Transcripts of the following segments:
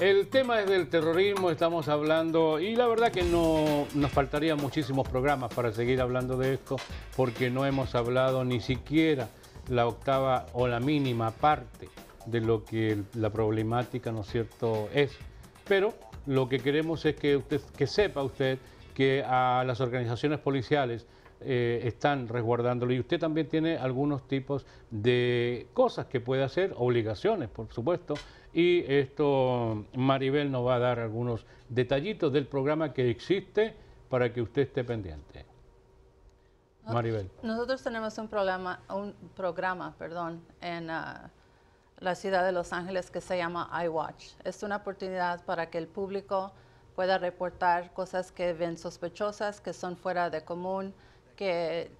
El tema es del terrorismo, estamos hablando, y la verdad que no nos faltarían muchísimos programas para seguir hablando de esto, porque no hemos hablado ni siquiera la octava o la mínima parte de lo que la problemática, ¿no es cierto?, es. Pero lo que queremos es que, usted, que sepa usted que a las organizaciones policiales eh, están resguardándolo. Y usted también tiene algunos tipos de cosas que puede hacer, obligaciones, por supuesto. Y esto Maribel nos va a dar algunos detallitos del programa que existe para que usted esté pendiente. Maribel. Nosotros tenemos un programa, un programa perdón, en ah, la ciudad de Los Ángeles que se llama iWatch. Es una oportunidad para que el público pueda reportar cosas que ven sospechosas, que son fuera de común, que,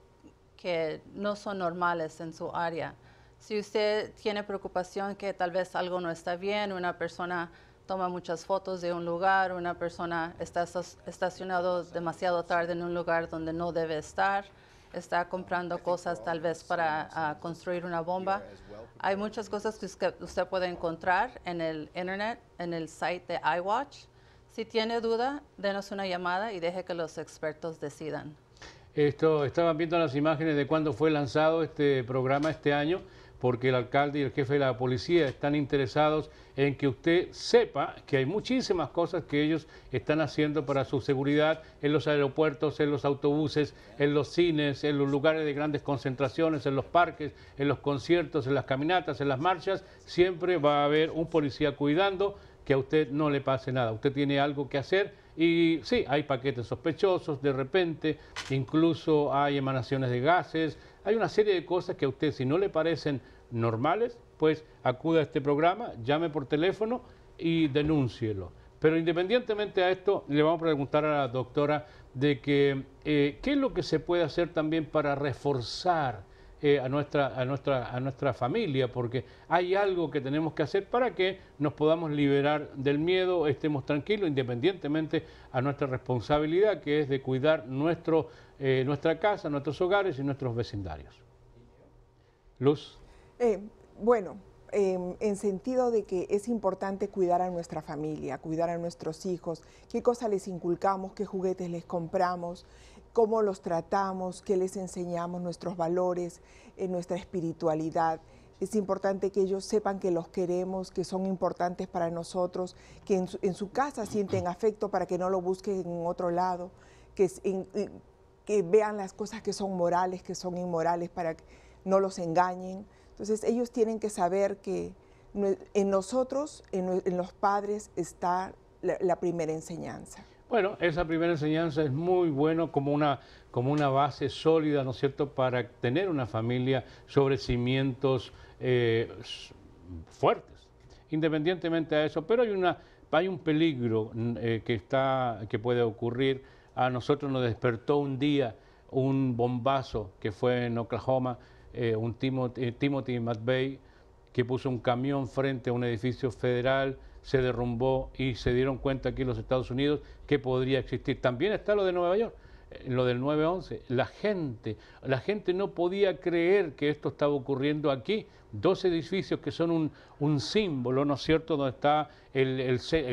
no son normales en su área. Si usted tiene preocupación que tal vez algo no está bien, una persona toma muchas fotos de un lugar, una persona está estacionado demasiado tarde en un lugar donde no debe estar, está comprando cosas tal vez para ah, construir una bomba. Hay muchas cosas que usted puede encontrar en el internet, en el site de iWatch. Si tiene duda, denos una llamada y deje que los expertos decidan. Esto, estaban viendo las imágenes de cuando fue lanzado este programa este año, porque el alcalde y el jefe de la policía están interesados en que usted sepa que hay muchísimas cosas que ellos están haciendo para su seguridad en los aeropuertos, en los autobuses, en los cines, en los lugares de grandes concentraciones, en los parques, en los conciertos, en las caminatas, en las marchas. Siempre va a haber un policía cuidando que a usted no le pase nada. Usted tiene algo que hacer y sí, hay paquetes sospechosos de repente, incluso hay emanaciones de gases, hay una serie de cosas que a usted si no le parecen normales, pues acude a este programa, llame por teléfono y denúncielo. Pero independientemente a esto, le vamos a preguntar a la doctora de que eh, qué es lo que se puede hacer también para reforzar eh, a, nuestra, a, nuestra, a nuestra familia, porque hay algo que tenemos que hacer para que nos podamos liberar del miedo, estemos tranquilos, independientemente a nuestra responsabilidad, que es de cuidar nuestro, eh, nuestra casa, nuestros hogares y nuestros vecindarios. Luz. Eh, bueno, em, en sentido de que es importante cuidar a nuestra familia, cuidar a nuestros hijos, qué cosas les inculcamos, qué juguetes les compramos, cómo los tratamos, qué les enseñamos, nuestros valores, eh, nuestra espiritualidad. Es importante que ellos sepan que los queremos, que son importantes para nosotros, que en su, casa sienten afecto para que no lo busquen en otro lado, que, que vean las cosas que son morales, que son inmorales, para que no los engañen. Entonces ellos tienen que saber que en nosotros, en, los padres, está la primera enseñanza. Bueno, esa primera enseñanza es muy bueno como una, como una base sólida, ¿no es cierto?, para tener una familia sobre cimientos eh, fuertes, independientemente de eso. Pero hay, una, hay un peligro mm, eh, que, está, que puede ocurrir. A nosotros nos despertó un día un bombazo que fue en Oklahoma, eh, un Timothy, Timothy McVeigh, que puso un camión frente a un edificio federal se derrumbó y se dieron cuenta aquí en los Estados Unidos que podría existir. También está lo de Nueva York, eh, lo del 9-11. La gente, la gente no podía creer que esto estaba ocurriendo aquí. Dos edificios que son un, símbolo, ¿no es cierto?, donde está el,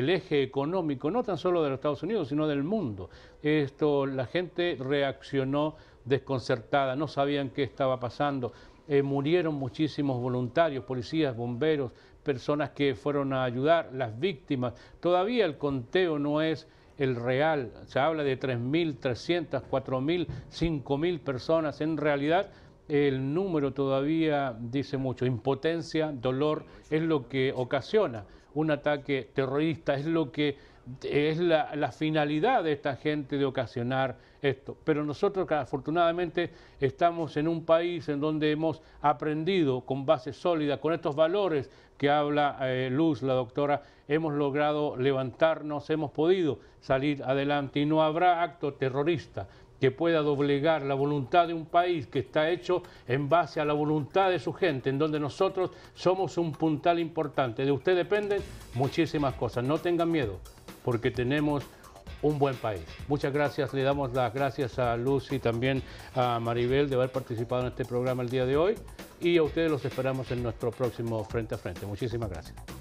eje económico, no tan solo de los Estados Unidos, sino del mundo. Esto, la gente reaccionó desconcertada, no sabían qué estaba pasando. Eh, murieron muchísimos voluntarios, policías, bomberos, personas que fueron a ayudar, las víctimas. Todavía el conteo no es el real, se habla de 3.300, 4.000, 5.000 personas. En realidad el número todavía dice mucho. Impotencia, dolor es lo que ocasiona un ataque terrorista, es lo que es la, finalidad de esta gente de ocasionar esto. Pero nosotros afortunadamente estamos en un país en donde hemos aprendido con base sólida, con estos valores que habla eh, Luz, la doctora, hemos logrado levantarnos, hemos podido salir adelante y no habrá acto terrorista que pueda doblegar la voluntad de un país que está hecho en base a la voluntad de su gente, en donde nosotros somos un puntal importante. De usted dependen muchísimas cosas. No tengan miedo, porque tenemos un buen país. Muchas gracias, le damos las gracias a Lucy y también a Maribel de haber participado en este programa el día de hoy y a ustedes los esperamos en nuestro próximo Frente a Frente. Muchísimas gracias.